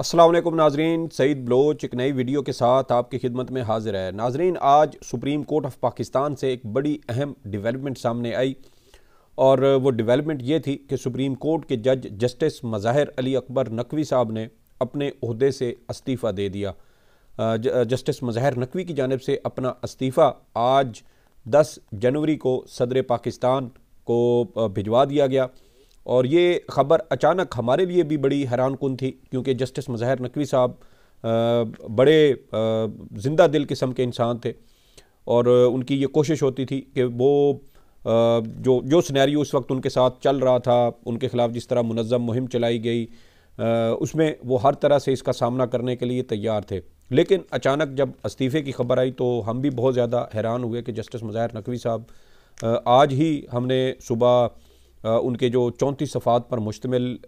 असलम नाजरीन सईद बलोच एक नई वीडियो के साथ आपकी खिदमत में हाजिर है नाजरीन आज सुप्रीम कोर्ट ऑफ पाकिस्तान से एक बड़ी अहम डिवेलपमेंट सामने आई और वो डिवेलपमेंट ये थी कि सुप्रीम कोर्ट के जज जस्टिस मज़ाहिर अली अकबर नकवी साहब ने अपने अहदे से इस्तीफ़ा दे दिया जस्टिस मज़ाहिर नकवी की जानब से अपना इस्तीफ़ा आज दस जनवरी को सदर पाकिस्तान को भिजवा दिया गया और ये ख़बर अचानक हमारे लिए भी बड़ी हैरान कन थी क्योंकि जस्टिस मज़ाहिर नकवी साहब बड़े जिंदा दिल किस्म के इंसान थे और उनकी ये कोशिश होती थी कि वो जो जो सिनेरियो उस वक्त उनके साथ चल रहा था उनके ख़िलाफ़ जिस तरह मुनज़म मुहिम चलाई गई उसमें वो हर तरह से इसका सामना करने के लिए तैयार थे लेकिन अचानक जब इस्तीफ़े की खबर आई तो हम भी बहुत ज़्यादा हैरान हुए कि जस्टिस मज़ाहिर नकवी साहब आज ही हमने सुबह उनके जो चौंतीस सफ़ात पर मुश्तमिल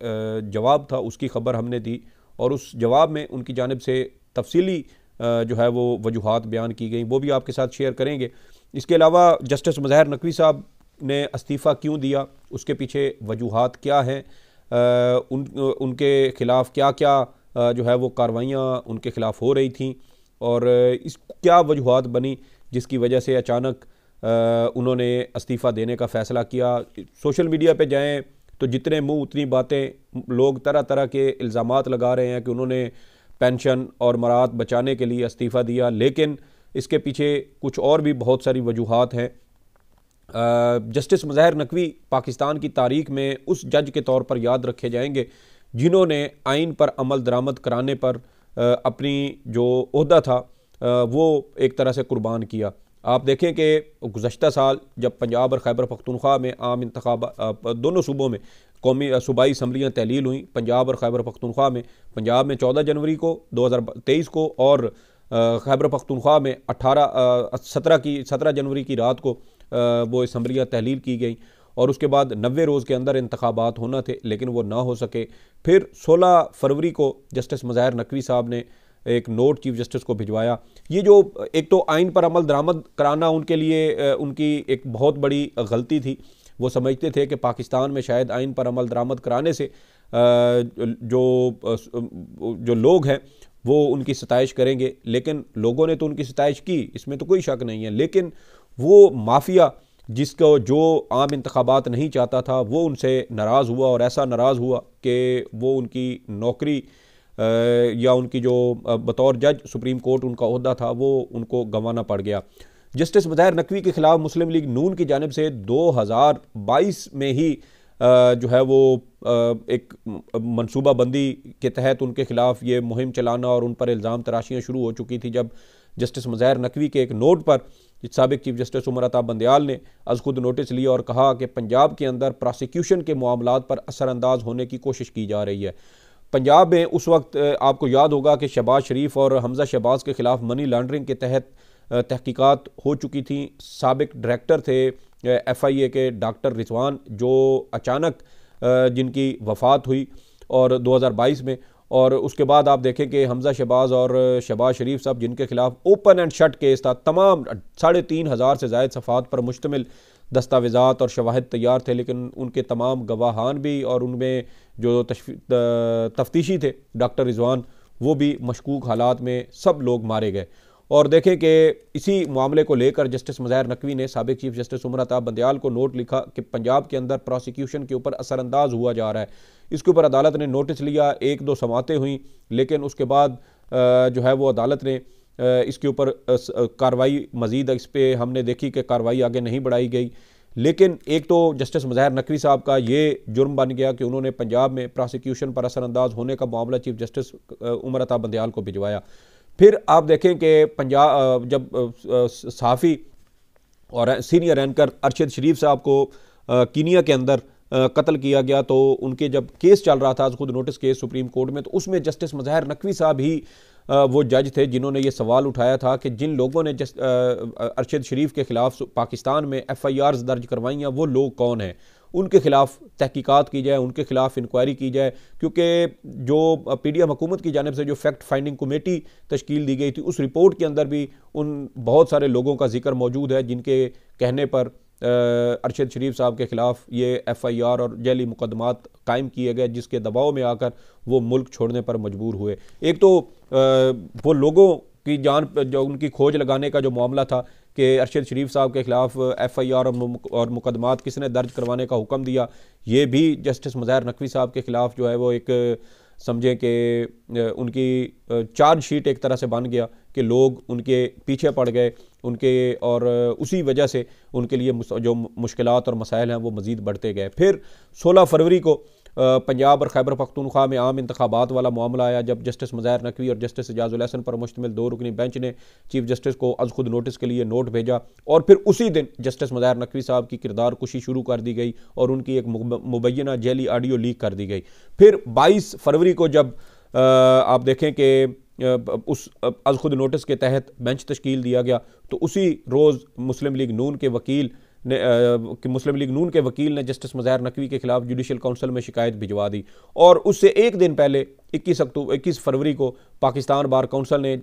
जवाब था उसकी खबर हमने दी और उस जवाब में उनकी जानब से तफसीली जो है वो वजूहत बयान की गई वो भी आपके साथ शेयर करेंगे इसके अलावा जस्टिस मज़हर नकवी साहब ने इस्तीफ़ा क्यों दिया उसके पीछे वजूहत क्या हैं उन उनके ख़िलाफ़ क्या क्या जो है वो कार्रवाइयाँ उनके ख़िलाफ़ हो रही थी और इस क्या वजूहत बनी जिसकी वजह से अचानक उन्होंने इस्तीफ़ा देने का फ़ैसला किया सोशल मीडिया पे जाएं तो जितने मुंह उतनी बातें लोग तरह तरह के इल्ज़ाम लगा रहे हैं कि उन्होंने पेंशन और मरात बचाने के लिए इस्तीफ़ा दिया लेकिन इसके पीछे कुछ और भी बहुत सारी वजूहत हैं जस्टिस मज़ाहिर नकवी पाकिस्तान की तारीख में उस जज के तौर पर याद रखे जाएंगे जिन्होंने आइन पर अमल दरामद कराने पर अपनी जो अहदा था वो एक तरह से कुर्बान किया आप देखें कि गुज्त साल जब पंजाब और खैबर पखतनख्वा में आम इंत दोनों सूबों में कौमी सूबाई इसम्बलियाँ तहलील हुई पंजाब और खैबर पखतनख्वा में पंजाब में चौदह जनवरी को दो हज़ार तेईस को और खैबर पखतनख्वा में अठारह सत्रह की सत्रह जनवरी की रात को वो इसम्बलियाँ तहलील की गई और उसके बाद नबे रोज़ के अंदर इंतबात होना थे लेकिन वो ना हो सके फिर सोलह फरवरी को जस्टिस मज़ाहिर नकवी साहब ने एक नोट चीफ जस्टिस को भिजवाया ये जो एक तो आइन पर अमल दरामद कराना उनके लिए उनकी एक बहुत बड़ी गलती थी वो समझते थे कि पाकिस्तान में शायद आइन पर अमल दरामद कराने से जो जो लोग हैं वो उनकी सतश करेंगे लेकिन लोगों ने तो उनकी सतश की इसमें तो कोई शक नहीं है लेकिन वो माफिया जिसको जो आम इंतबात नहीं चाहता था वो उनसे नाराज़ हुआ और ऐसा नाराज़ हुआ कि वो उनकी नौकरी या उनकी जो बतौर जज सुप्रीम कोर्ट उनका अहदा था वो उनको गंवाना पड़ गया जस्टिस बज़ैर नकवी के ख़िलाफ़ मुस्लिम लीग नून की जानब से 2022 में ही जो है वो एक मनसूबा बंदी के तहत उनके ख़िलाफ़ ये मुहिम चलाना और उन पर इल्ज़ाम तराशियाँ शुरू हो चुकी थी जब जस्टिस मज़ैर नकवी के एक नोट पर सबक चीफ जस्टिस उमर अताब बंदयाल ने अज खुद नोटिस लिया और कहा कि पंजाब के अंदर प्रोसिक्यूशन के मामला पर असरानंदाज होने की कोशिश की जा रही है पंजाब में उस वक्त आपको याद होगा कि शहबाज शरीफ और हमजा शहबाज के ख़िलाफ़ मनी लॉन्ड्रिंग के तहत तहकीकात हो चुकी थी सबक डायरेक्टर थे एफ आई ए के डॉक्टर रिजवान जो अचानक जिनकी वफात हुई और 2022 में और उसके बाद आप देखें कि हमज़ा शहबाज और शहबाज शरीफ साहब जिनके खिलाफ ओपन एंड शट केस था तमाम साढ़े तीन हज़ार से जायद सफ़ात पर मुश्तमिल दस्तावेज़ात और शवाहद तैयार थे लेकिन उनके तमाम गवाहान भी और उनमें जो तफ्तीशी थे डॉक्टर रिजवान वो भी मशकूक हालात में सब लोग मारे गए और देखें कि इसी मामले को लेकर जस्टिस मुजाहिर नकवी ने सबक चीफ जस्टिस उमर अताब बंदयाल को नोट लिखा कि पंजाब के अंदर प्रोसिक्यूशन के ऊपर असरानंदाज हुआ जा रहा है इसके ऊपर अदालत ने नोटिस लिया एक दो समातें हुई लेकिन उसके बाद जो है वो अदालत ने इसके ऊपर कार्रवाई मज़ीद इस पर हमने देखी कि कार्रवाई आगे नहीं बढ़ाई गई लेकिन एक तो जस्टिस मुजाहिर नकवी साहब का ये जुर्म बन गया कि उन्होंने पंजाब में प्रोसिक्यूशन पर असरानंदाज होने का मामला चीफ जस्टिस उमर अताब बंदयाल को भिजवाया फिर आप देखें कि पंजाब जब साफ़ी और सीनियर एंकर अरशद शरीफ साहब को कीनिया के अंदर कत्ल किया गया तो उनके जब केस चल रहा था खुद नोटिस केस सुप्रीम कोर्ट में तो उसमें जस्टिस मजहर नकवी साहब ही वो जज थे जिन्होंने ये सवाल उठाया था कि जिन लोगों ने जस्ट अरशद शरीफ के ख़िलाफ़ पाकिस्तान में एफ़ आई आर दर्ज करवाई हैं वो लोग कौन हैं उनके ख़िलाफ़ तहकीक़ात की जाए उनके ख़िलाफ़ इंक्वायरी की जाए क्योंकि जो पी डी एम हुकूमत की जानब से जो फैक्ट फाइंडिंग कमेटी तश्कील दी गई थी उस रिपोर्ट के अंदर भी उन बहुत सारे लोगों का जिक्र मौजूद है जिनके कहने पर अरशद शरीफ साहब के ख़िलाफ़ ये एफ़ आई आर और जैली मुकदमात कायम किए गए जिसके दबाव में आकर वो मुल्क छोड़ने पर मजबूर हुए एक तो आ, वो लोगों की जान जो उनकी खोज लगाने का जो मामला था कि अरशद शरीफ साहब के ख़िलाफ़ एफ आई आर और मुकदमात किसने दर्ज करवाने का हुक्म दिया ये भी जस्टिस मुजाहर नकवी साहब के ख़िलाफ़ जो है वो एक समझें कि उनकी चार्जशीट एक तरह से बन गया कि लोग उनके पीछे पड़ गए उनके और उसी वजह से उनके लिए जो मुश्किल और मसाइल हैं वो मज़ीद बढ़ते गए फिर सोलह फरवरी को पंजाब और खैबर पख्तूनख्वा में आम इंतबात वाला मामला आया जब जस्टिस मज़ाहिर नकवी और जस्टिस एजाजुलहसन पर मुश्तमिल दो रुकनी बेंच ने चीफ जस्टिस को अज खुद नोटिस के लिए नोट भेजा और फिर उसी दिन जस्टिस मज़ाहिर नकवी साहब की किरदार कुशी शुरू कर दी गई और उनकी एक मुबैना जैली आडियो लीक कर दी गई फिर बाईस फरवरी को जब आप देखें कि उस अज खुद नोटिस के तहत बेंच तश्कील दिया गया तो उसी रोज़ मुस्लिम लीग नून के वकील ने कि मुस्लिम लीग नून के वकील ने जस्टिस मज़ाहर नकवी के खिलाफ जुडिशल काउंसिल में शिकायत भिजवा दी और उससे एक दिन पहले 21 अक्टूबर 21 फरवरी को पाकिस्तान बार काउंसिल ने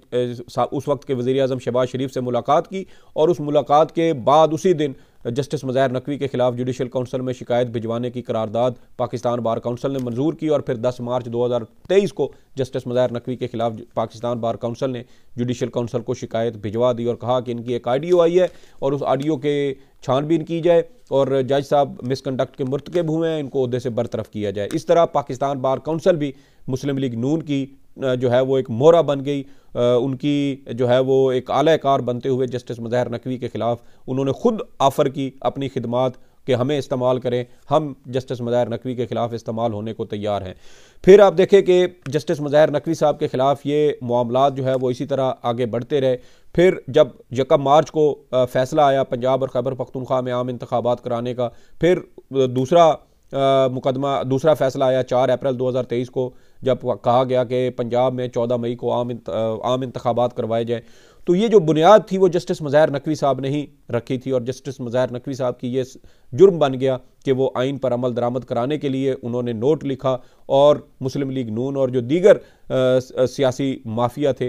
उस वक्त के वज़ी अजम शहबाज शरीफ से मुलाकात की और उस मुलाकात के बाद उसी दिन जस्टिस मज़ैर नकवी के खिलाफ जुडिशल काउंसिल में शिकायत भिजवाने की करारदाद पाकिस्तान बार काउंसिल ने मंजूर की और फिर 10 मार्च 2023 को जस्टिस मज़ैर नकवी के खिलाफ पाकिस्तान बार काउंसिल ने जुडिशल काउंसिल को शिकायत भिजवा दी और कहा कि इनकी एक आडियो आई है और उस आडियो के छानबीन की जाए और जज साहब मिसकंडक्ट के मरतकब हुए हैं इनको अहदे से बरतरफ किया जाए इस तरह पाकिस्तान बार काउंसिल भी मुस्लिम लीग नून की जो है वो एक मोरा बन गई उनकी जो है वो एक आलाकार बनते हुए जस्टिस मजहर नकवी के ख़िलाफ़ उन्होंने खुद ऑफ़र की अपनी खिदमत कि हमें इस्तेमाल करें हम जस्टिस मज़ाहिर नकवी के ख़िलाफ़ इस्तेमाल होने को तैयार हैं फिर आप देखें कि जस्टिस मज़ाहिर नकवी साहब के ख़िलाफ़ ये मामला जो है वो इसी तरह आगे बढ़ते रहे फिर जब यकम मार्च को फ़ैसला आया पंजाब और खैबर पख्तनख्वा में आम इंतबात कराने का फिर दूसरा मुकदमा दूसरा फ़ैसला आया चार अप्रैल दो हज़ार तेईस को जब कहा गया कि पंजाब में चौदह मई को आम आम इंतबात करवाए जाएँ तो ये जो बुनियाद थी वो जस्टिस मज़ाहिर नकवी साहब ने ही रखी थी और जस्टिस मज़ाहिर नकवी साहब की ये जुर्म बन गया कि वो आइन पर अमल दरामद कराने के लिए उन्होंने नोट लिखा और मुस्लिम लीग नून और जो दीगर सियासी माफिया थे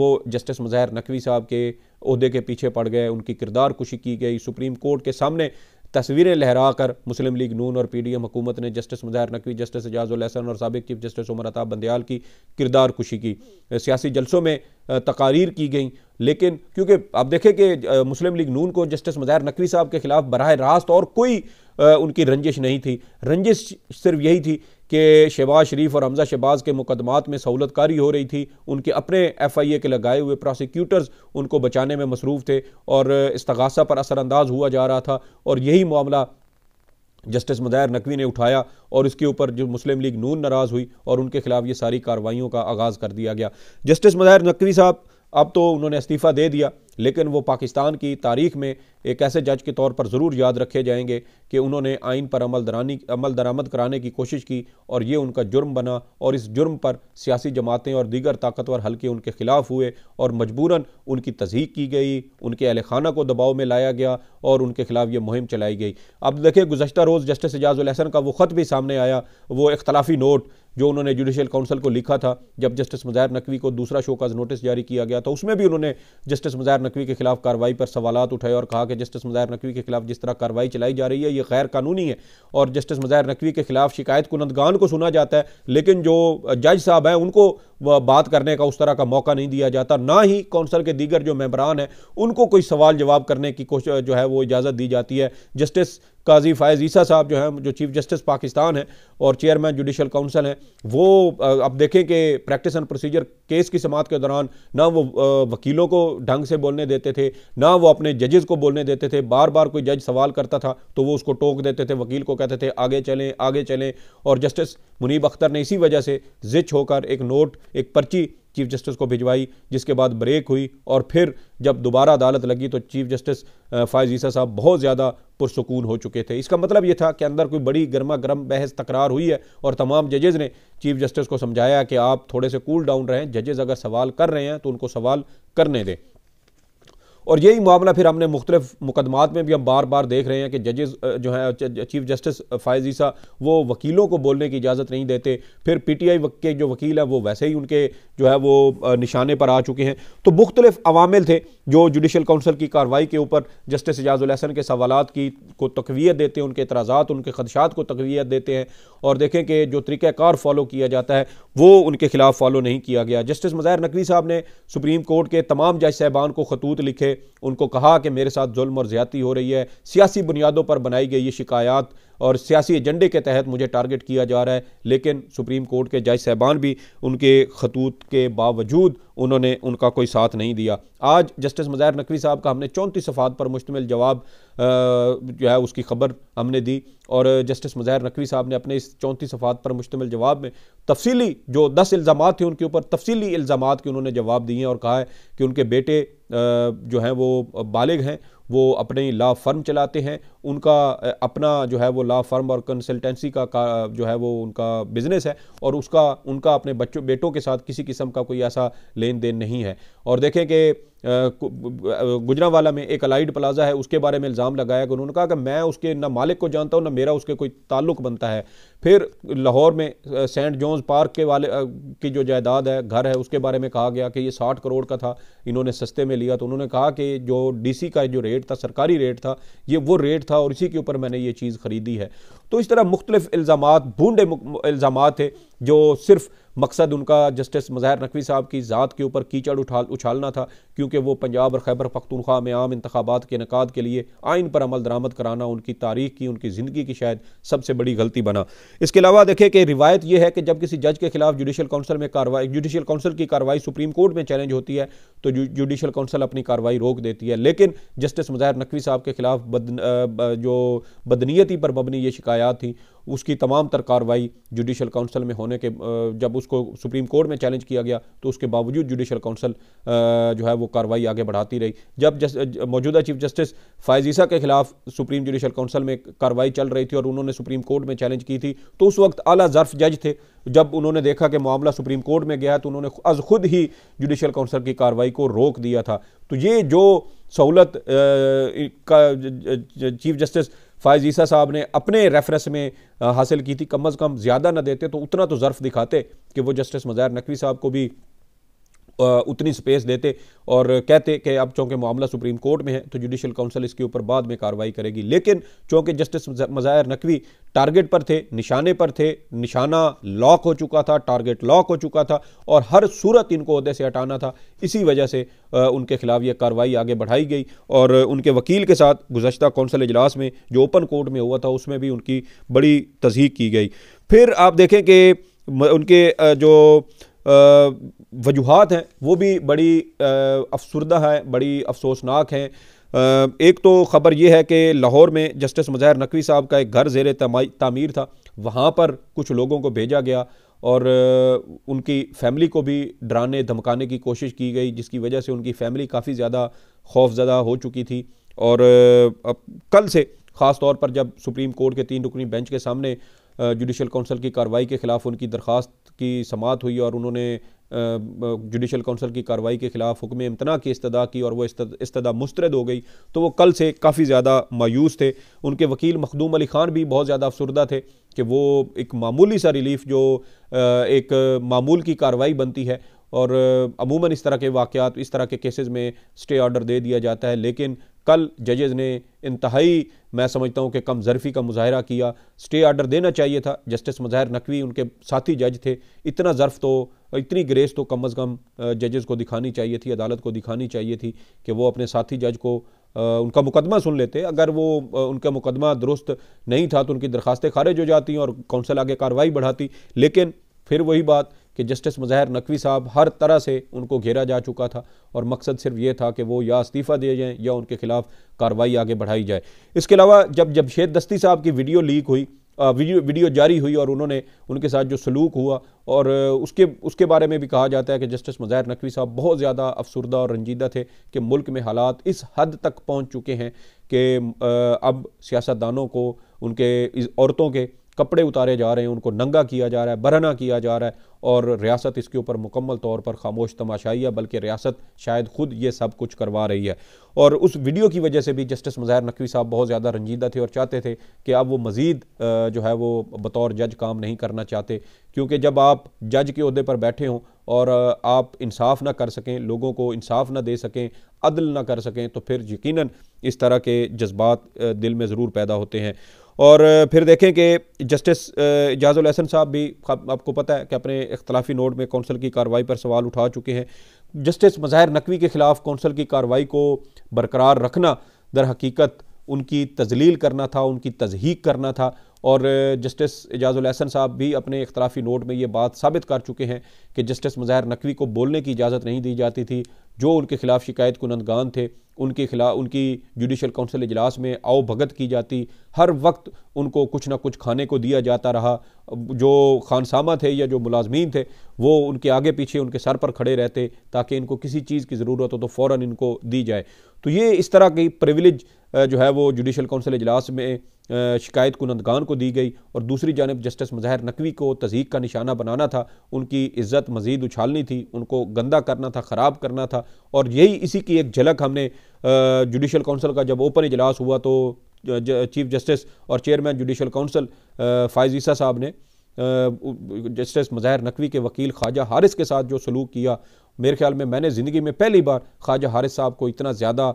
वो जस्टिस मज़ाहिर नकवी साहब के अहदे के पीछे पड़ गए उनकी किरदार कुशी की गई सुप्रीम कोर्ट के सामने तस्वीरें लहरा कर मुस्लिम लीग नून और पी डी एम हुकूमत ने जस्टिस मुजाहिर नकवी जस्टिस एजाजुल हसन और सबक चीफ जस्टिस उमर अताब बंदयाल की किरदार कुशी की सियासी जलसों में तकारीर की गई लेकिन क्योंकि आप देखें कि मुस्लिम लीग नून को जस्टिस मुजाहिर नकवी साहब के खिलाफ बरह रास्त और कोई उनकी रंजिश नहीं थी रंजिश सिर्फ यही थी कि शहबाज शरीफ और हमजा शहबाज के मुकदमात में सहूलत कारी हो रही थी उनके अपने एफ आई ए के लगाए हुए प्रोसिक्यूटर्स उनको बचाने में मसरूफ़ थे और इसतगासा पर असरानंदाज हुआ जा रहा था और यही मामला जस्टिस मदायर नकवी ने उठाया और इसके ऊपर जो मुस्लिम लीग नून नाराज़ हुई और उनके खिलाफ ये सारी कार्रवाइयों का आगाज़ कर दिया गया जस्टिस मदायर नकवी साहब अब तो उन्होंने इस्तीफ़ा दे दिया लेकिन वो पाकिस्तान की तारीख में एक ऐसे जज के तौर पर ज़रूर याद रखे जाएंगे कि उन्होंने आइन पर अमल दरानी अमल दरामद कराने की कोशिश की और ये उनका जुर्म बना और इस जुर्म पर सियासी जमातें और दीगर ताकतवर हल्के उनके ख़िलाफ़ हुए और मजबूरन उनकी तजहीक की गई उनके अहल खाना को दबाव में लाया गया और उनके ख़िलाफ़ ये मुहिम चलाई गई अब देखिए गुजशत रोज़ जस्टिस एजाज़ुलहसन का वो ख़त भी सामने आया वो इख्तलाफी नोट जो उन्होंने जुडिशल काउंसिल को लिखा था जब जस्टिस मुजाहिर नकवी को दूसरा शो नोटिस जारी किया गया था उसमें भी उन्होंने जस्टिस मुजाहिर नकवी के खिलाफ कार्रवाई पर सवाल उठाए और कहा कि जस्टिस मुजाहिर नकवी के खिलाफ जिस तरह कार्रवाई चलाई जा रही है ये गैर कानूनी है और जस्टिस मुजाहिर नकवी के खिलाफ शिकायत कुनंदगान को सुना जाता है लेकिन जो जज साहब हैं उनको बात करने का उस तरह का मौका नहीं दिया जाता ना ही कौंसल के दीगर जो मेम्बरान हैं उनको कोई सवाल जवाब करने की कोशिश जो है वो इजाज़त दी जाती है जस्टिस काजी फ़ायज़ ईसा साहब जो हैं जो चीफ जस्टिस पाकिस्तान हैं और चेयरमैन जुडिशल काउंसिल हैं वो अब देखें कि प्रैक्टिस एंड प्रोसीजर केस की समात के दौरान ना वो वकीलों को ढंग से बोलने देते थे ना वो अपने जजेस को बोलने देते थे बार बार कोई जज सवाल करता था तो वो उसको टोक देते थे वकील को कहते थे आगे चलें आगे चलें और जस्टिस मुनीब अख्तर ने इसी वजह से जिच होकर एक नोट एक पर्ची चीफ जस्टिस को भिजवाई जिसके बाद ब्रेक हुई और फिर जब दोबारा अदालत लगी तो चीफ जस्टिस फायज ईसा साहब बहुत ज़्यादा पुरसकून हो चुके थे इसका मतलब ये था कि अंदर कोई बड़ी गर्मा गर्म बहस तकरार हुई है और तमाम जजेज़ ने चीफ जस्टिस को समझाया कि आप थोड़े से कूल डाउन रहें जजेज़ अगर सवाल कर रहे हैं तो उनको सवाल करने दें और यही मामला फिर हमने मुख्तलिफ मुकदमात में भी हम बार बार देख रहे हैं कि जजेस जो हैं चीफ जस्टिस फायज ईसा वो वकीलों को बोलने की इजाज़त नहीं देते फिर पी टी आई के जो वकील हैं वो वैसे ही उनके जो है वो निशाने पर आ चुके हैं तो मुख्तलिफ अवामिल थे जो जुडिशल काउंसिल की कार्रवाई के ऊपर जस्टिस एजाजुलहसन के सवाल की को तकवीत देते हैं उनके एतराज़ात उनके खदशात को तकवीत देते हैं और देखें कि जो तरीक़ाकार फॉलो किया जाता है वो उनके खिलाफ फॉलो नहीं किया गया जस्टिस मज़ाहिर नकवी साहब ने सुप्रीम कोर्ट के तमाम जज साहबान को खतूत लिखे उनको कहा कि मेरे साथ जुल्म और ज़्यादती हो रही है सियासी बुनियादों पर बनाई गई ये शिकायत और सियासी एजेंडे के तहत मुझे टारगेट किया जा रहा है लेकिन सुप्रीम कोर्ट के जज साहबान भी उनके खतूत के बावजूद उन्होंने उनका कोई साथ नहीं दिया आज जस्टिस मज़ाहिर नकवी साहब का हमने चौंतीस सफ़ात पर मुश्तमिल जवाब जो है उसकी खबर हमने दी और जस्टिस मज़ाहिर नकवी साहब ने अपने इस चौंतीस सफ़ात पर मुश्तमिल जवाब में तफसीली जो दस इल्ज़ाम थे उनके ऊपर तफसीली इल्ज़ाम के उन्होंने जवाब दिए हैं और कहा है कि उनके बेटे जो हैं वो बालिग हैं वो अपनी ला फर्म चलाते हैं उनका अपना जो है वो लॉ फर्म और कंसल्टेंसी का, का जो है वो उनका बिजनेस है और उसका उनका अपने बच्चों बेटों के साथ किसी किस्म का कोई ऐसा लेन देन नहीं है और देखें कि गुजरावाला में एक अलाइड प्लाजा है उसके बारे में इल्ज़ाम लगाया कि उन्होंने कहा कि मैं उसके ना मालिक को जानता हूँ ना मेरा उसके कोई ताल्लुक बनता है फिर लाहौर में सेंट जॉन्स पार्क के वाले की जो जायदाद है घर है उसके बारे में कहा गया कि ये साठ करोड़ का था इन्होंने सस्ते में लिया तो उन्होंने कहा कि जो डी का जो रेट था सरकारी रेट था ये वो रेट था था और इसी के ऊपर मैंने ये चीज़ ख़रीदी है तो इस तरह मुख्तलिफ इल्ज़ाम बूंदे इल्ज़ाम थे जो सिर्फ़ मकसद उनका जस्टिस मज़ाहिर नकवी साहब की ज़ात के ऊपर कीचड़ उठाल उछालना था क्योंकि वो पंजाब और खैबर पख्तूनख्वा में आम इंतबात के नकाद के लिए आइन पर अमल दरामद कराना उनकी तारीख की उनकी ज़िंदगी की शायद सबसे बड़ी गलती बना इसके अलावा देखें कि रिवायत यह है कि जब किसी जज के खिलाफ जुडिशल काउंसिल में कार्रवाई जुडिशल काउंसिल की कार्रवाई सुप्रीम कोर्ट में चैलेंज होती है तो जुडिशल काउंसिल अपनी कार्रवाई रोक देती है लेकिन जस्टिस मज़ाहिर नकवी साहब के खिलाफ बद, जो बदनीयती पर मबनी ये शिकायत थी उसकी तमाम तर कार्रवाई जुडिशल काउंसिल में होने के जब उसको सुप्रीम कोर्ट में चैलेंज किया गया तो उसके बावजूद जुडिशल काउंसिल जो है वो कार्रवाई आगे बढ़ाती रही जब मौजूदा चीफ जस्टिस फायजीसा के खिलाफ सुप्रीम जुडिशल काउंसिल में कार्रवाई चल रही थी और उन्होंने सुप्रीम कोर्ट में चैलेंज की थी तो उस वक्त अला जर्फ जज थे जब उन्होंने देखा कि मामला सुप्रीम कोर्ट में गया तो उन्होंने अज खुद ही जुडिशल काउंसिल की कार्रवाई को रोक दिया था तो ये जो सहूलत का चीफ जस्टिस फायज ईसा साहब ने अपने रेफरेंस में हासिल की थी कम अज़ कम ज़्यादा ना देते तो उतना तो ज़र्फ़ दिखाते कि वो जस्टिस मज़ार नकवी साहब को भी उतनी स्पेस देते और कहते कि अब चूँकि मामला सुप्रीम कोर्ट में है तो जुडिशल काउंसिल इसके ऊपर बाद में कार्रवाई करेगी लेकिन चूंकि जस्टिस मज़ाहिर नकवी टारगेट पर थे निशाने पर थे निशाना लॉक हो चुका था टारगेट लॉक हो चुका था और हर सूरत इनको अहदे से हटाना था इसी वजह से उनके खिलाफ यह कार्रवाई आगे बढ़ाई गई और उनके वकील के साथ गुजशत कौंसल इजलास में जो ओपन कोर्ट में हुआ था उसमें भी उनकी बड़ी तस्दीक की गई फिर आप देखें कि उनके जो वजूहत हैं वो भी बड़ी अफसरदा है बड़ी अफसोसनाक हैं एक तो ख़बर यह है कि लाहौर में जस्टिस मुजाहिर नकवी साहब का एक घर जेर तामीर था वहाँ पर कुछ लोगों को भेजा गया और उनकी फैमिली को भी डराने धमकाने की कोशिश की गई जिसकी वजह से उनकी फैमिली काफ़ी ज़्यादा खौफजदा हो चुकी थी और अब कल से ख़ास तौर पर जब सुप्रीम कोर्ट के तीन रुकनी बेंच के सामने जुडिशल काउंसिल की कार्रवाई के ख़िलाफ़ उनकी दरख्वास्त की समात हुई और उन्होंने जुडिशल काउंसिल की कार्रवाई के ख़िलाफ़ हुक्म इम्तना की इस्तः की और वह इस्तः मुस्तरद हो गई तो वो कल से काफ़ी ज़्यादा मायूस थे उनके वकील मखदूम अली ख़ान भी बहुत ज़्यादा अफसरदा थे कि वो एक मामूली सा रिलीफ जो एक मामूल की कार्रवाई बनती है और अमूमन इस तरह के वाक़ात इस तरह के केसेस में स्टे ऑर्डर दे दिया जाता है लेकिन कल जजेज़ ने इंतहाई मैं समझता हूँ कि कम जरफ़ी का मुजाहरा किया स्टे आर्डर देना चाहिए था जस्टिस मुजाहिर नकवी उनके साथी जज थे इतना ज़रफ़ तो इतनी ग्रेस तो कम अज़ कम जजेज़ को दिखानी चाहिए थी अदालत को दिखानी चाहिए थी कि वो अपने साथी जज को उनका मुकदमा सुन लेते अगर वो उनका मुकदमा दुरुस्त नहीं था तो उनकी दरखास्तें खारिज हो जाती और काउंसिल आगे कार्रवाई बढ़ाती लेकिन फिर वही बात कि जस्टिस मुजाहिर नकवी साहब हर तरह से उनको घेरा जा चुका था और मकसद सिर्फ ये था कि वो या इस्तीफ़ा दिए जाएँ या उनके खिलाफ कार्रवाई आगे बढ़ाई जाए इसके अलावा जब जब शेद दस्ती साहब की वीडियो लीक हुई वीडियो वीडियो जारी हुई और उन्होंने उनके साथ जो सलूक हुआ और उसके उसके बारे में भी कहा जाता है कि जस्टिस मुजाहिर नकवी साहब बहुत ज़्यादा अफसरदा और रंजीदा थे कि मुल्क में हालात इस हद तक पहुँच चुके हैं कि अब सियासतदानों को उनके औरतों के कपड़े उतारे जा रहे हैं उनको नंगा किया जा रहा है बरहना किया जा रहा है और रियासत इसके ऊपर मुकम्मल तौर पर खामोश तमाशाई है बल्कि रियासत शायद खुद ये सब कुछ करवा रही है और उस वीडियो की वजह से भी जस्टिस मज़ाहिर नकवी साहब बहुत ज़्यादा रंजीदा थे और चाहते थे कि अब वो मज़ीद जो है वो बतौर जज काम नहीं करना चाहते क्योंकि जब आप जज के अहदे पर बैठे हों और आप इंसाफ ना कर सकें लोगों को इंसाफ ना दे सकें अदल ना कर सकें तो फिर यकीनन इस तरह के जज्बात दिल में ज़रूर पैदा होते हैं और फिर देखें कि जस्टिस एजाजुल अहसन साहब भी आपको पता है कि अपने इख्तलाफी नोट में कौंसिल की कार्रवाई पर सवाल उठा चुके हैं जस्टिस मज़ाहिर नकवी के ख़िलाफ़ कौंसिल की कार्रवाई को बरकरार रखना दर हकीकत उनकी तजलील करना था उनकी तजहीक करना था और जस्टिस अहसन साहब भी अपने इख्तलाफी नोट में ये बात साबित कर चुके हैं कि जस्टिस मज़ाहिर नकवी को बोलने की इजाज़त नहीं दी जाती थी जो उनके ख़िलाफ़ शिकायत कुनंदगान थे उनके खिलाफ उनकी जुडिशल काउंसिल इजलास में आओ भगत की जाती हर वक्त उनको कुछ ना कुछ खाने को दिया जाता रहा जो खानसामा थे या जो मुलाजमीन थे वो उनके आगे पीछे उनके सर पर खड़े रहते ताकि इनको किसी चीज़ की ज़रूरत हो तो फ़ौर इनको दी जाए तो ये इस तरह की प्रिविलेज जो है वो जुडिशल कौंसिल इजलास में शिकायत कुनंदगान को दी गई और दूसरी जानब जस्टिस मज़ाहिर नकवी को तजीक का निशाना बनाना था उनकी इज्जत मजीद उछालनी थी उनको गंदा करना था ख़राब करना था और यही इसी की एक झलक हमने जुडिशल कौंसिल का जब ओपन इजलास हुआ तो चीफ जस्टिस और chairman judicial council Faez Isa साहब ने जस्टिस मज़ाहिर नकवी के वकील ख्वाजा हारिस के साथ जो सलूक किया मेरे ख्याल में मैंने ज़िंदगी में पहली बार ख्वाजा हारिस साहब को इतना ज़्यादा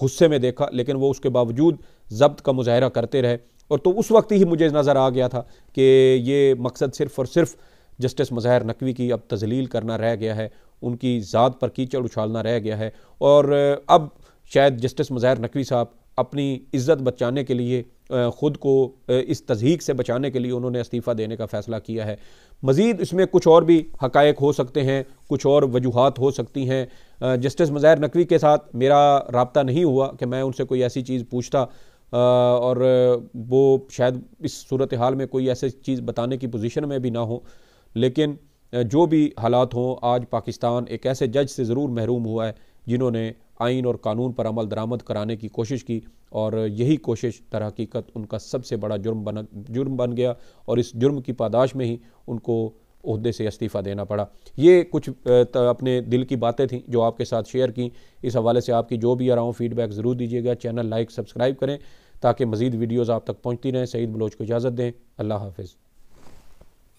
गुस्से में देखा लेकिन वो उसके बावजूद जब्त का मुजाहरा करते रहे और तो उस वक्त ही मुझे नज़र आ गया था कि ये मकसद सिर्फ़ और सिर्फ़ जस्टिस मज़ाहिर नकवी की अब तजलील करना रह गया है उनकी ज़ात पर कीचड़ उछालना रह गया है और अब शायद जस्टिस मज़ाहिर नकवी साहब अपनी इज़्ज़त बचाने के लिए ख़ुद को इस तजहीक से बचाने के लिए उन्होंने इस्तीफ़ा देने का फ़ैसला किया है मज़ीद इसमें कुछ और भी हकायक हो सकते हैं कुछ और वजूहत हो सकती हैं जस्टिस मज़ाहिर नकवी के साथ मेरा रबता नहीं हुआ कि मैं उनसे कोई ऐसी चीज़ पूछता और वो शायद इस सूरत हाल में कोई ऐसी चीज़ बताने की पोजिशन में भी ना हो लेकिन जो भी हालात हों आज पाकिस्तान एक ऐसे जज से ज़रूर महरूम हुआ है जिन्होंने आइन और कानून पर अमल दरामद कराने की कोशिश की और यही कोशिश तर उनका सबसे बड़ा जुर्म बना जुर्म बन गया और इस जुर्म की पादाश में ही उनको अहदे से इस्तीफ़ा देना पड़ा ये कुछ अपने दिल की बातें थी जो आपके साथ शेयर की इस हवाले से आपकी जो भी आ रहा हूँ फीडबैक ज़रूर दीजिएगा चैनल लाइक सब्सक्राइब करें ताकि मज़ीद वीडियोज़ आप तक पहुँचती रहें सईद बलोच को इजाज़त दें अल्लाह हाफिज़